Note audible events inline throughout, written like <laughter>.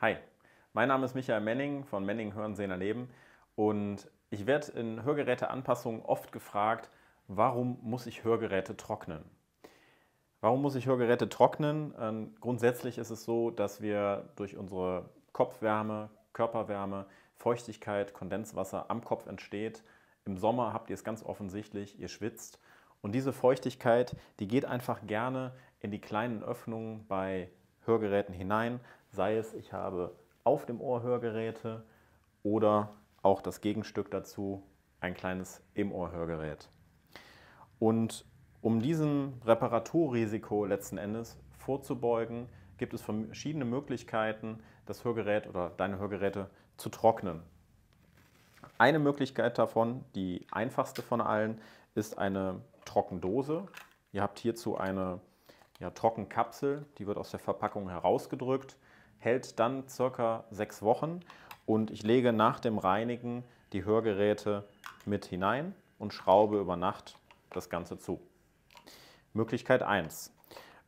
Hi, mein Name ist Michael Menning von Menning Hören Sehen Erleben und ich werde in Hörgeräteanpassungen oft gefragt, warum muss ich Hörgeräte trocknen? Warum muss ich Hörgeräte trocknen? Ähm, grundsätzlich ist es so, dass wir durch unsere Kopfwärme, Körperwärme, Feuchtigkeit, Kondenswasser am Kopf entsteht. Im Sommer habt ihr es ganz offensichtlich, ihr schwitzt. Und diese Feuchtigkeit, die geht einfach gerne in die kleinen Öffnungen bei Hörgeräten hinein. Sei es, ich habe auf dem Ohr Hörgeräte oder auch das Gegenstück dazu, ein kleines im Ohr Hörgerät. Und um diesem Reparaturrisiko letzten Endes vorzubeugen, gibt es verschiedene Möglichkeiten, das Hörgerät oder deine Hörgeräte zu trocknen. Eine Möglichkeit davon, die einfachste von allen, ist eine Trockendose. Ihr habt hierzu eine ja, Trockenkapsel, die wird aus der Verpackung herausgedrückt, hält dann circa sechs Wochen und ich lege nach dem Reinigen die Hörgeräte mit hinein und schraube über Nacht das Ganze zu. Möglichkeit 1.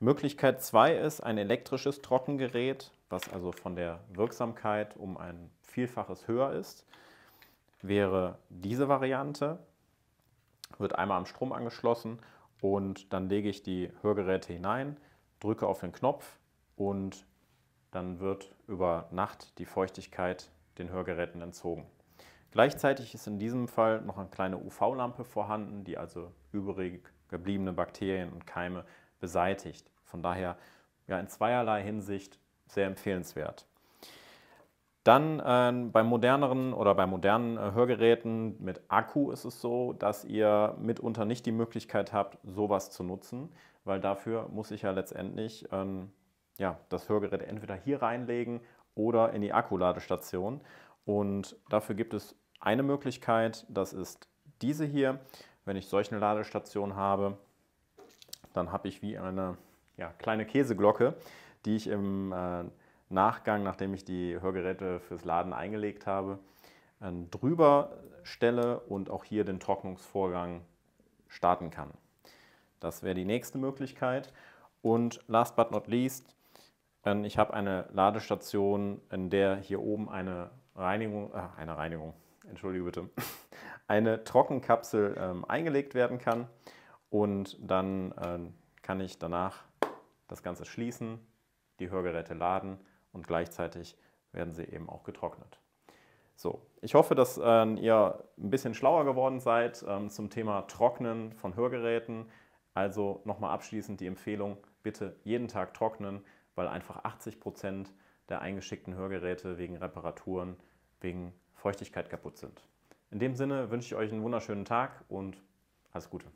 Möglichkeit 2 ist ein elektrisches Trockengerät, was also von der Wirksamkeit um ein Vielfaches höher ist, wäre diese Variante. Wird einmal am Strom angeschlossen und dann lege ich die Hörgeräte hinein, drücke auf den Knopf und dann wird über Nacht die Feuchtigkeit den Hörgeräten entzogen. Gleichzeitig ist in diesem Fall noch eine kleine UV-Lampe vorhanden, die also übrig gebliebene Bakterien und Keime beseitigt. Von daher ja, in zweierlei Hinsicht sehr empfehlenswert. Dann äh, bei moderneren oder bei modernen äh, Hörgeräten mit Akku ist es so, dass ihr mitunter nicht die Möglichkeit habt, sowas zu nutzen, weil dafür muss ich ja letztendlich ähm, ja, das Hörgerät entweder hier reinlegen oder in die Akkuladestation. Und dafür gibt es eine Möglichkeit, das ist diese hier. Wenn ich solch eine Ladestation habe, dann habe ich wie eine ja, kleine Käseglocke, die ich im äh, Nachgang, nachdem ich die Hörgeräte fürs Laden eingelegt habe, drüber stelle und auch hier den Trocknungsvorgang starten kann. Das wäre die nächste Möglichkeit. Und last but not least, ähm, ich habe eine Ladestation, in der hier oben eine Reinigung, äh, eine Reinigung, entschuldige bitte, <laughs> eine Trockenkapsel ähm, eingelegt werden kann. Und dann äh, kann ich danach das Ganze schließen, die Hörgeräte laden und gleichzeitig werden sie eben auch getrocknet. So, ich hoffe, dass äh, ihr ein bisschen schlauer geworden seid ähm, zum Thema Trocknen von Hörgeräten. Also nochmal abschließend die Empfehlung, bitte jeden Tag trocknen, weil einfach 80% Prozent der eingeschickten Hörgeräte wegen Reparaturen, wegen Feuchtigkeit kaputt sind. In dem Sinne wünsche ich euch einen wunderschönen Tag und alles Gute.